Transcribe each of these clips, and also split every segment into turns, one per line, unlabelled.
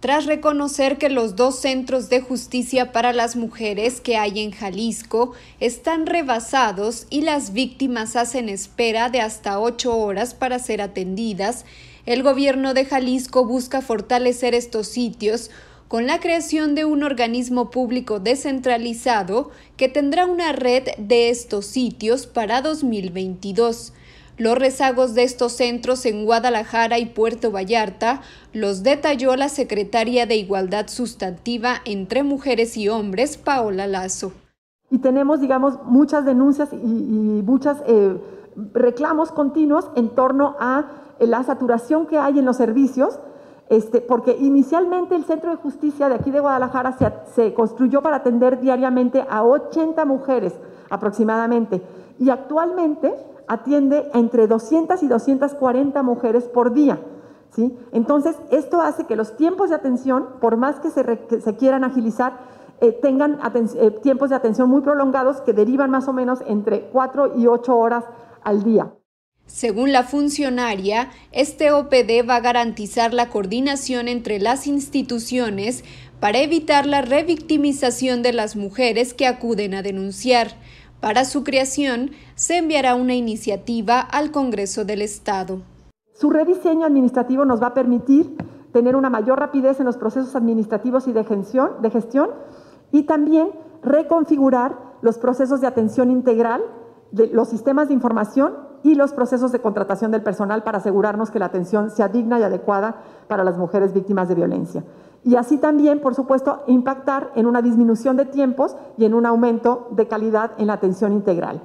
tras reconocer que los dos centros de justicia para las mujeres que hay en Jalisco están rebasados y las víctimas hacen espera de hasta ocho horas para ser atendidas, el gobierno de Jalisco busca fortalecer estos sitios con la creación de un organismo público descentralizado que tendrá una red de estos sitios para 2022. Los rezagos de estos centros en Guadalajara y Puerto Vallarta los detalló la secretaria de Igualdad Sustantiva entre Mujeres y Hombres, Paola Lazo.
Y tenemos, digamos, muchas denuncias y, muchos eh, reclamos continuos en torno a eh, la saturación que hay en los servicios, este, porque inicialmente el Centro de Justicia de aquí de Guadalajara se, se, construyó para atender diariamente a 80 mujeres aproximadamente, y actualmente atiende entre 200 y 240 mujeres por día. ¿sí? Entonces, esto hace que los tiempos de atención, por más que se, quieran agilizar, eh, tengan eh,
tiempos de atención muy prolongados que derivan más o menos entre 4 y 8 horas al día. Según la funcionaria, este OPD va a garantizar la coordinación entre las instituciones para evitar la revictimización de las mujeres que acuden a denunciar. Para su creación, se enviará una iniciativa al Congreso del Estado. Su
rediseño administrativo nos va a permitir tener una mayor rapidez en los procesos administrativos y de gestión, y también reconfigurar los procesos de atención integral, de los sistemas de información y los procesos de contratación del personal para asegurarnos que la atención sea digna y adecuada para las mujeres víctimas de violencia y así también, por supuesto, impactar en una disminución de tiempos y en un aumento de calidad en la atención integral.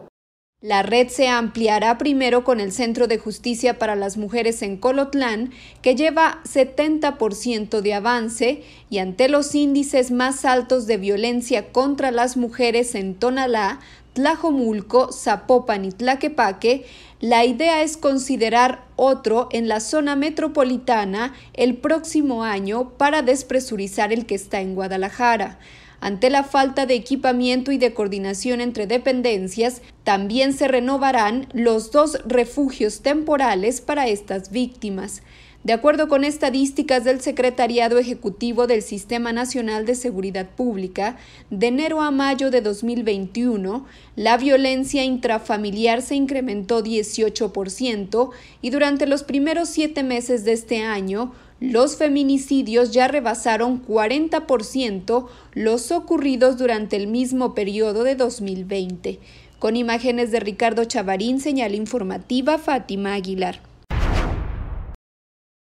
La red se ampliará primero con el Centro de Justicia para las Mujeres en Colotlán, que lleva 70% de avance, y ante los índices más altos de violencia contra las mujeres en Tonalá, Tlajomulco, Zapopan y Tlaquepaque, la idea es considerar otro en la zona metropolitana el próximo año para despresurizar el que está en Guadalajara. Ante la falta de equipamiento y de coordinación entre dependencias, también se renovarán los dos refugios temporales para estas víctimas. De acuerdo con estadísticas del Secretariado Ejecutivo del Sistema Nacional de Seguridad Pública, de enero a mayo de 2021, la violencia intrafamiliar se incrementó 18% y durante los primeros siete meses de este año, los feminicidios ya rebasaron 40% los ocurridos durante el mismo periodo de 2020. Con imágenes de Ricardo Chavarín, señal informativa Fátima Aguilar.